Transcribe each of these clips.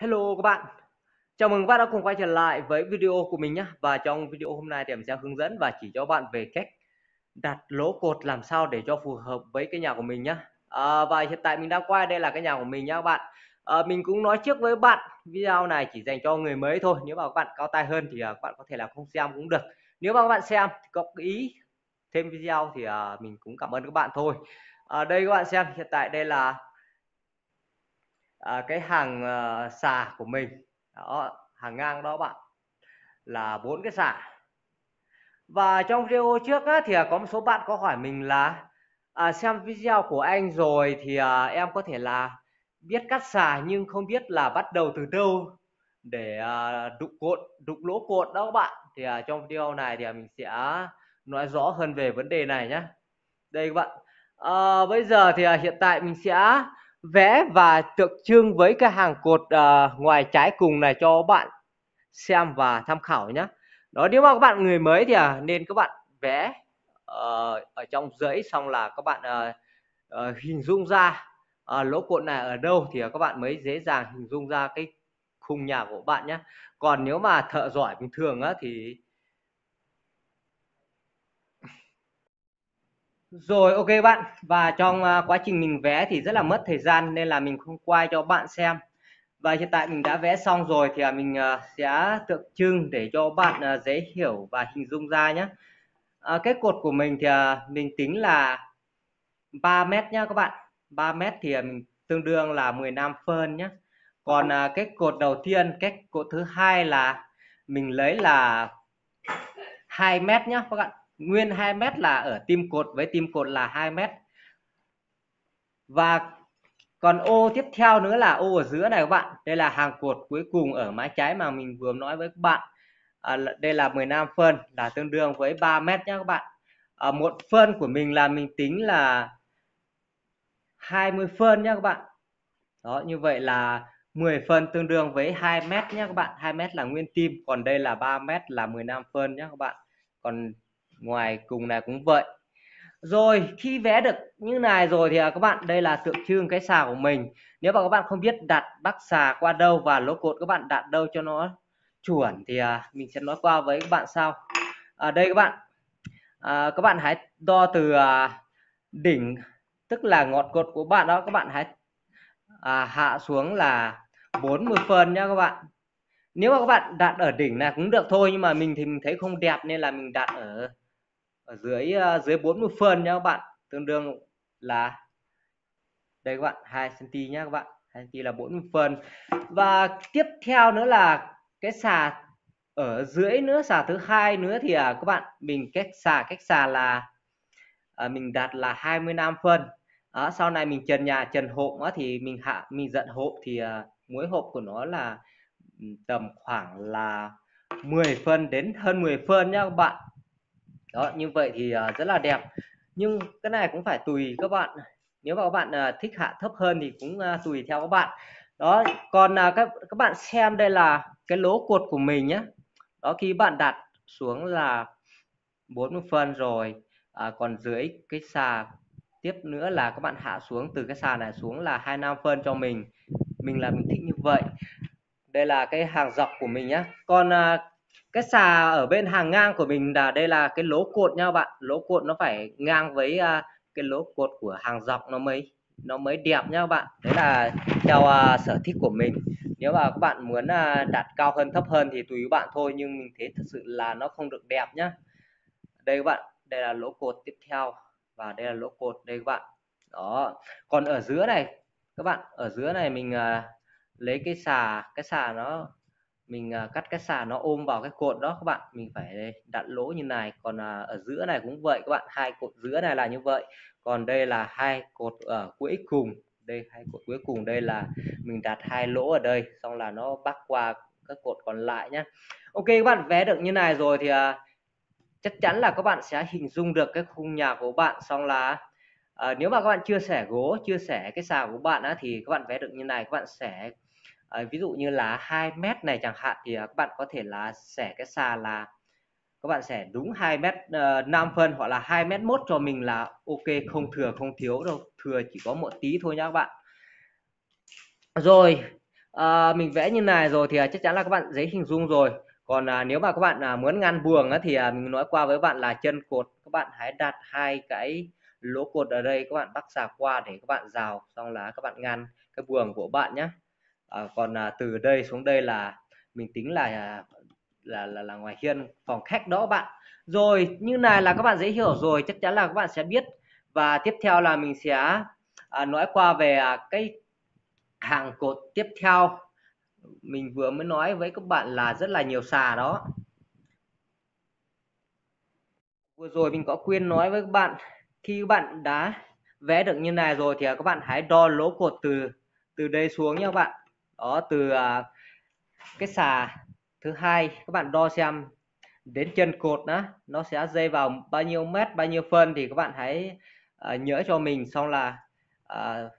Hello các bạn Chào mừng các bạn đã cùng quay trở lại với video của mình nhé Và trong video hôm nay thì mình sẽ hướng dẫn và chỉ cho bạn về cách đặt lỗ cột làm sao để cho phù hợp với cái nhà của mình nhé à, Và hiện tại mình đang quay đây là cái nhà của mình nhé các bạn à, Mình cũng nói trước với bạn video này chỉ dành cho người mới thôi Nếu mà các bạn cao tay hơn thì à, các bạn có thể là không xem cũng được Nếu mà các bạn xem có ý thêm video thì à, mình cũng cảm ơn các bạn thôi à, Đây các bạn xem hiện tại đây là à, cái hàng uh, xà của mình đó hàng ngang đó bạn là bốn cái xà và trong video trước á, thì à, có một số bạn có hỏi mình là à, xem video của anh rồi thì à, em có thể là biết cắt xà nhưng không biết là bắt đầu từ đâu để à, đục cột đục lỗ cột đó các bạn thì à, trong video này thì à, mình sẽ nói rõ hơn về vấn đề này nhé đây các bạn à, bây giờ thì à, hiện tại mình sẽ vẽ và tượng trưng với cái hàng cột uh, ngoài trái cùng này cho bạn xem và tham khảo nhé đó nếu mà các bạn người mới thì à, nên các bạn vẽ uh, ở trong giấy xong là các bạn uh, uh, hình dung ra uh, lỗ cột này ở đâu thì các bạn mới dễ dàng hình dung ra cái khung nhà của bạn nhé còn nếu mà thợ giỏi bình thường á, thì Rồi ok bạn và trong uh, quá trình mình vẽ thì rất là mất thời gian nên là mình không quay cho bạn xem. Và hiện tại mình đã vẽ xong rồi thì uh, mình uh, sẽ tượng trưng để cho bạn dễ hiểu và hình dung ra nhé. À, cái cột của mình thì mình tính là 3 mét nhá các bạn. 3 mét thì mình tương đương là 15 phân nhé. Còn cái cột đầu tiên, cái cột thứ hai là mình lấy là 2 mét nhá các bạn nguyên 2 mét là ở tim cột với tim cột là 2 mét và còn ô tiếp theo nữa là ô ở giữa này các bạn đây là hàng cột cuối cùng ở mái trái mà mình vừa nói với các bạn à, đây là 15 phân là tương đương với 3 mét nhé các bạn à, một phân của mình là mình tính là 20 phân nhé các bạn đó như vậy là 10 phân tương đương với 2 mét nhé các bạn 2 mét là nguyên tim còn đây là 3 mét là 15 phân nhé các bạn còn ngoài cùng này cũng vậy rồi khi vẽ được như này rồi thì à, các bạn đây là tượng trưng cái xà của mình nếu mà các bạn không biết đặt bắc xà qua đâu và lỗ cột các bạn đặt đâu cho nó chuẩn thì à, mình sẽ nói qua với các bạn sau ở à, đây các bạn à, các bạn hãy đo từ à, đỉnh tức là ngọn cột của bạn đó các bạn hãy à, hạ xuống là 40 phân nha các bạn nếu mà các bạn đặt ở đỉnh này cũng được thôi nhưng mà mình thì mình thấy không đẹp nên là mình đặt ở ở dưới ờ, dưới 40 phân nhá các bạn tương đương là đây các bạn 2 cm nhá các bạn 2 cm là 40 phân và tiếp theo nữa là cái xà ở dưới nữa xà thứ hai nữa thì à, các bạn mình cách xà cách xà là à, mình đặt là 25 phân à, sau này mình trần nhà trần hộp á, thì mình hạ mình dận hộp thì à, mỗi hộp của nó là ừ, tầm khoảng là 10 phân đến hơn 10 phân nhá các bạn đó như vậy thì uh, rất là đẹp nhưng cái này cũng phải tùy các bạn nếu mà các bạn uh, thích hạ thấp hơn thì cũng uh, tùy theo các bạn đó còn uh, các các bạn xem đây là cái lỗ cột của mình nhé đó khi bạn đặt xuống là 40 phân rồi à, còn dưới cái xà tiếp nữa là các bạn hạ xuống từ cái xà này xuống là 25 phân cho mình mình là mình thích như vậy đây là cái hàng dọc của mình nhé còn à, cái xà ở bên hàng ngang của mình là đây là cái lỗ cuộn nha bạn lỗ cuộn nó phải ngang với uh, cái lỗ cuộn của hàng dọc nó mới nó mới đẹp nha bạn đấy là theo uh, sở thích của mình nếu mà các bạn muốn uh, à, đặt cao hơn thấp hơn thì tùy bạn thôi nhưng mình thấy thật sự là nó không được đẹp nhá đây các bạn đây là lỗ cột tiếp theo và đây là lỗ cột đây các bạn đó còn ở giữa này các bạn ở giữa này mình uh, lấy cái xà cái xà nó mình à, cắt cái sàn nó ôm vào cái cột đó các bạn mình phải đặt lỗ như này còn à, ở giữa này cũng vậy các bạn hai cột giữa này là như vậy còn đây là hai cột ở cuối cùng đây hai cột cuối cùng đây là mình đặt hai lỗ ở đây xong là nó bắc qua các cột còn lại nhé ok các bạn vẽ được như này rồi thì à, chắc chắn là các bạn sẽ hình dung được cái khung nhà của bạn xong là à, nếu mà các bạn chưa sẻ gỗ chưa sẻ cái sàn của bạn á, thì các bạn vẽ được như này các bạn sẽ à, ví dụ như là 2 mét này chẳng hạn thì ờ, các bạn có thể là xẻ cái xà là các bạn sẽ đúng 2 mét uh, ờ, 5 phân hoặc là 2 mét 1 cho mình là ok không thừa không thiếu đâu thừa chỉ có một tí thôi nhá các bạn rồi à, mình vẽ như này rồi thì chắc chắn là các bạn dễ hình dung rồi còn à, nếu mà các bạn à, muốn ngăn buồng á, thì à, mình nói qua với bạn là chân cột các bạn hãy đặt hai cái lỗ cột ở đây các bạn bắc xà qua để các bạn rào xong là các bạn ngăn cái buồng của bạn nhé à, còn à, từ đây xuống đây là mình tính là à, là là, là ngoài hiên phòng khách đó bạn rồi như này là các bạn dễ hiểu rồi chắc chắn là các bạn sẽ biết và tiếp theo là mình sẽ à, nói qua về à, cái hàng cột tiếp theo mình vừa mới nói với các bạn là rất là nhiều xà đó vừa rồi mình có khuyên nói với các bạn khi các bạn đã vẽ được như này rồi thì các bạn hãy đo lỗ cột từ từ đây xuống nha các bạn đó từ à, cái xà thứ hai các bạn đo xem đến chân cột đó nó sẽ dây vào bao nhiêu mét bao nhiêu phân thì các bạn hãy uh, nhớ cho mình xong là uh,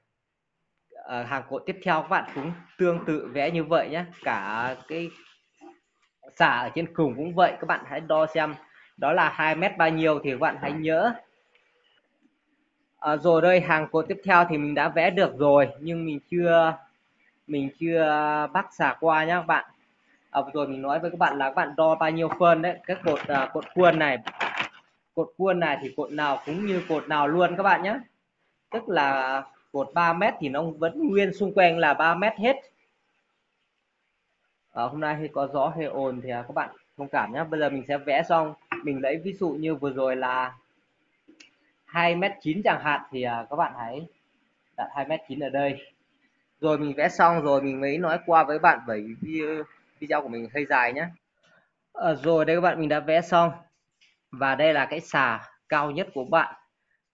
uh, hàng cột tiếp theo các bạn cũng tương tự vẽ như vậy nhé cả cái xà ở trên cùng cũng vậy các bạn hãy đo xem đó là 2 mét bao nhiêu thì các bạn hãy nhớ à, rồi đây hàng cột tiếp theo thì mình đã vẽ được rồi nhưng mình chưa mình chưa à, bắc xả qua nhá các bạn à, rồi mình nói với các bạn là các bạn đo bao nhiêu phân đấy cái cột uh, cột khuôn này cột khuôn này thì cột nào cũng như cột nào luôn các bạn nhé tức là cột 3 mét thì nó vẫn nguyên xung quanh là 3 mét hết à, hôm nay thì có gió hay ồn thì à, các bạn thông cảm nhé bây giờ mình sẽ vẽ xong mình lấy ví dụ như vừa rồi là 2 mét 9 chẳng hạn thì các bạn hãy đặt 2 mét 9 ở đây rồi mình vẽ xong rồi mình mới nói qua với bạn bởi video video của mình hơi dài nhé à, ờ, rồi đây các bạn mình đã vẽ xong và đây là cái xà cao nhất của bạn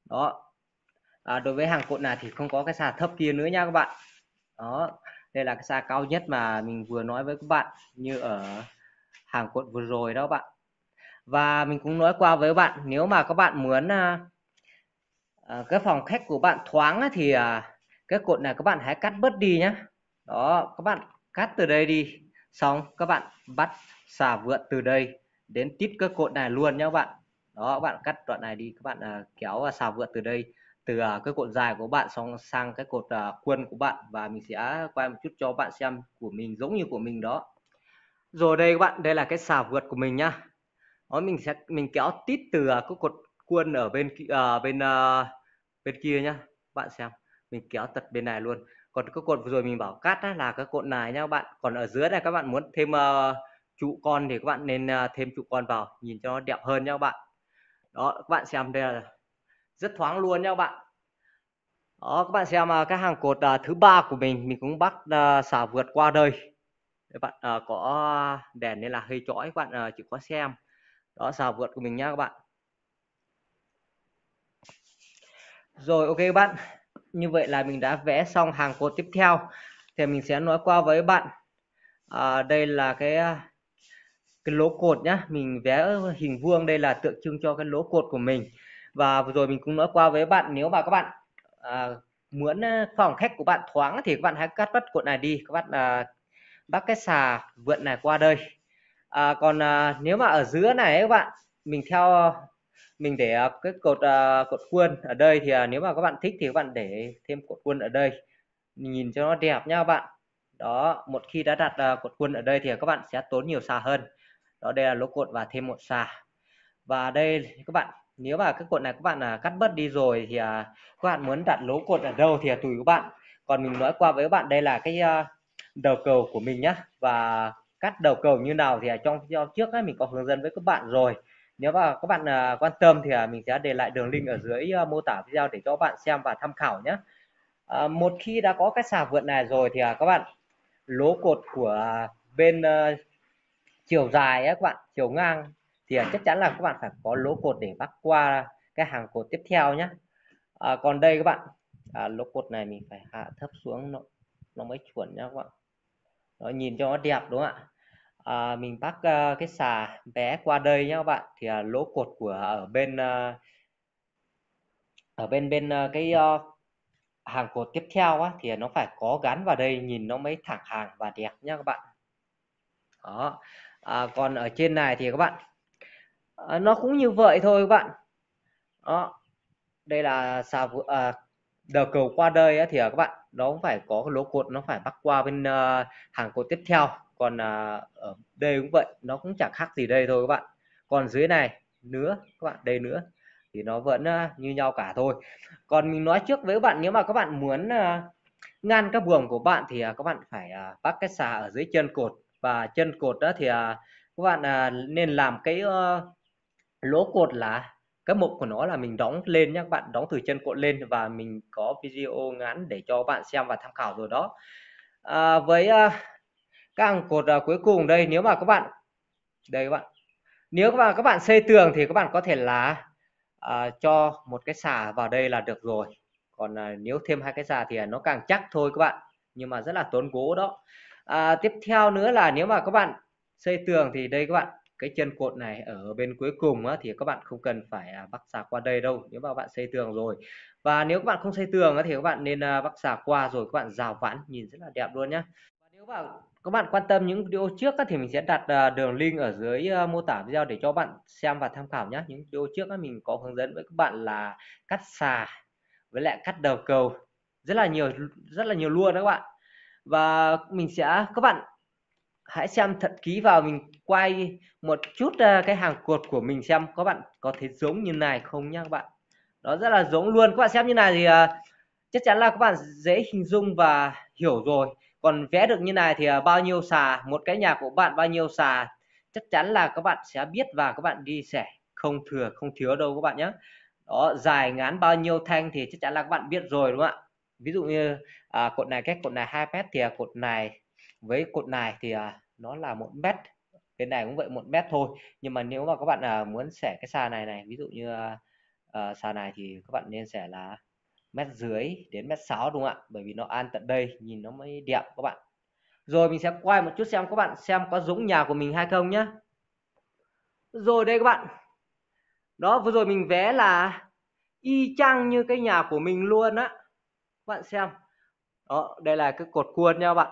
đó à, đối với hàng cột này thì không có cái xà thấp kia nữa nha các bạn đó đây là cái xà cao nhất mà mình vừa nói với các bạn như ở hàng cột vừa rồi đó các bạn và mình cũng nói qua với các bạn nếu mà các bạn muốn à, à cái phòng khách của bạn thoáng thì à, cái cột này các bạn hãy cắt bớt đi nhé đó các bạn cắt từ đây đi xong các bạn bắt xả vượn từ đây đến tít cái cột này luôn nhé các bạn đó các bạn cắt đoạn này đi các bạn à, kéo à, xà vượn từ đây từ à, cái cột dài của bạn xong sang cái cột à, quân của bạn và mình sẽ quay một chút cho bạn xem của mình giống như của mình đó rồi đây các bạn đây là cái xà vượt của mình nhá đó mình sẽ mình kéo tít từ à, cái cột quân ở bên à, bên à, bên kia nhá bạn xem mình kéo tật bên này luôn còn cái cột vừa rồi mình bảo cắt là cái cột này nhá các bạn còn ở dưới này các bạn muốn thêm uh, trụ con thì các bạn nên uh, thêm trụ con vào nhìn cho nó đẹp hơn nhá các bạn đó các bạn xem đây là rất thoáng luôn nhá các bạn đó các bạn xem uh, cái hàng cột uh, thứ ba của mình mình cũng bắt uh, xả vượt qua đây các bạn uh, có đèn nên là hơi chói các bạn uh, chỉ có xem đó xả vượt của mình nhá các bạn rồi ok các bạn như vậy là mình đã vẽ xong hàng cột tiếp theo thì mình sẽ nói qua với bạn à, đây là cái à, cái lỗ cột nhá mình vẽ hình vuông đây là tượng trưng cho cái lỗ cột của mình và vừa rồi mình cũng nói qua với bạn nếu mà các bạn à, muốn à, phòng khách của bạn thoáng thì các bạn hãy cắt bất cột này đi các bạn à, bắt cái xà vượn này qua đây à, còn à, nếu mà ở dưới này ấy, các bạn mình theo mình để à, cái cột uh, cột quân ở đây thì uh, nếu mà các bạn thích thì các bạn để thêm cột quân ở đây nhìn cho nó đẹp nha các bạn đó một khi đã đặt uh, cột quân ở đây thì các bạn sẽ tốn nhiều xà hơn đó đây là lỗ cột và thêm một xà và đây các bạn nếu mà cái cột này các bạn là cắt bớt đi rồi thì à, các bạn muốn đặt lỗ cột ở đâu thì à, tùy các bạn còn mình nói qua với các bạn đây là cái à, đầu cầu của mình nhá và cắt đầu cầu như nào thì à, trong video trước ấy, mình có hướng dẫn với các bạn rồi nếu mà các bạn ờ, quan tâm thì à, mình sẽ để lại đường link ở dưới ờ, mô tả video để cho bạn xem và tham khảo nhé à, một khi đã có cái xà vượn này rồi thì à, các bạn lố cột của à, bên chiều dài ấy, các bạn chiều ngang thì chắc chắn là các bạn phải có lỗ cột để bắc qua cái hàng cột tiếp theo nhé à, còn đây các bạn à, lỗ cột này mình phải hạ thấp xuống nó, nó mới chuẩn nhá các bạn nó nhìn cho nó đẹp đúng không ạ à, mình bắt uh, ờ, cái xà bé qua đây nhé các bạn thì uh, lỗ cột của à, ở bên uh, ở bên bên uh, cái uh, hàng cột tiếp theo á, thì nó phải có gắn vào đây nhìn nó mới thẳng hàng và đẹp nhé các bạn đó à, còn ở trên này thì các bạn à, nó cũng như vậy thôi các bạn đó đây là xà à, đờ cầu qua đây á, thì à, các bạn nó cũng phải có lỗ cột nó phải bắt qua bên uh, hàng cột tiếp theo còn à, ở đây cũng vậy nó cũng chẳng khác gì đây thôi các bạn còn dưới này nữa các bạn đây nữa thì nó vẫn à, như nhau cả thôi còn mình nói trước với các bạn nếu mà các bạn muốn à, ngan các buồng của bạn thì à, các bạn phải à, bắt cái xà ở dưới chân cột và chân cột đó thì à, các bạn à, nên làm cái à, lỗ cột là cái mục của nó là mình đóng lên nhé các bạn đóng từ chân cột lên và mình có video ngắn để cho bạn xem và tham khảo rồi đó à, với à, các hàng cột à, cuối cùng đây nếu mà các bạn đây các bạn nếu mà các bạn xây tường thì các bạn có thể là à, cho một cái xà vào đây là được rồi còn à, nếu thêm hai cái xà thì à, nó càng chắc thôi các bạn nhưng mà rất là tốn gỗ đó à, tiếp theo nữa là nếu mà các bạn xây tường thì đây các bạn cái chân cột này ở bên cuối cùng á, thì các bạn không cần phải bắc à, xà qua đây đâu nếu mà bạn xây tường rồi và nếu các bạn không xây tường á, thì các bạn nên bắc à, xà qua rồi các bạn rào vãn nhìn rất là đẹp luôn nhé nếu bạn các bạn quan tâm những video trước thì mình sẽ đặt ờ, đường link ở dưới ờ, mô tả video để cho bạn xem và tham khảo nhé. Những video trước mình có hướng dẫn với các bạn là cắt xà với lại cắt đầu cầu rất là nhiều rất là nhiều luôn đó các bạn và mình sẽ các bạn hãy xem thật kỹ vào mình quay một chút ờ, cái hàng cuột của mình xem các bạn có thấy giống như này không nhá các bạn Nó rất là giống luôn các bạn xem như này thì chắc chắn là các bạn dễ hình dung và hiểu rồi còn vẽ được như này thì à, bao nhiêu xà một cái nhà của bạn bao nhiêu xà chắc chắn là các bạn sẽ biết và các bạn đi sẻ không thừa không thiếu đâu các bạn nhé đó dài ngắn bao nhiêu thanh thì chắc chắn là các bạn biết rồi đúng không ạ ví dụ như à, cột này cách cột này 2 mét thì à, cột này với cột này thì à, nó là một mét cái này cũng vậy một mét thôi nhưng mà nếu mà các bạn à, muốn sẻ cái xà này này ví dụ như à, à, xà này thì các bạn nên sẻ là mét dưới đến mét 6 đúng không ạ bởi vì nó an tận đây nhìn nó mới đẹp các bạn rồi mình sẽ quay một chút xem các bạn xem có giống nhà của mình hay không nhé rồi đây các bạn đó vừa rồi mình vẽ là y chang như cái nhà của mình luôn á các bạn xem đó đây là cái cột cuôn nha các bạn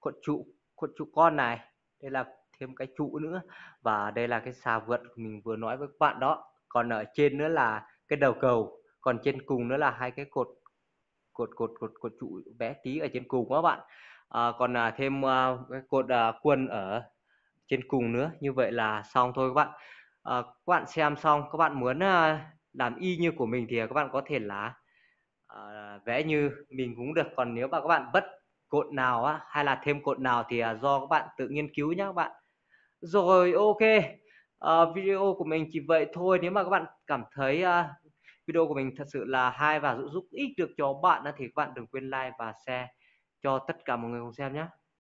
cột trụ cột trụ con này đây là thêm cái trụ nữa và đây là cái xà vượt mình vừa nói với các bạn đó còn ở trên nữa là cái đầu cầu còn trên cùng nữa là hai cái cột cột cột cột cột trụ bé tí ở trên cùng các bạn à, còn à, thêm à, cái cột à, quần ở trên cùng nữa như vậy là xong thôi các bạn à, các bạn xem xong các bạn muốn à, làm y như của mình thì các bạn có thể là à, vẽ như mình cũng được còn nếu mà các bạn bất cột nào á hay là thêm cột nào thì à, do các bạn tự nghiên cứu nhé các bạn rồi ok à, video của mình chỉ vậy thôi nếu mà các bạn cảm thấy à, video của mình thật sự là hay và giúp ích được cho bạn thì các bạn đừng quên like và share cho tất cả mọi người cùng xem nhé